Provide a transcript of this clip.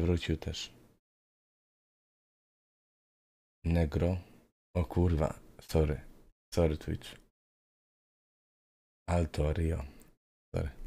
Wrócił też. Negro. O kurwa, sorry. Sorry Twitch. Alto Rio. Sorry.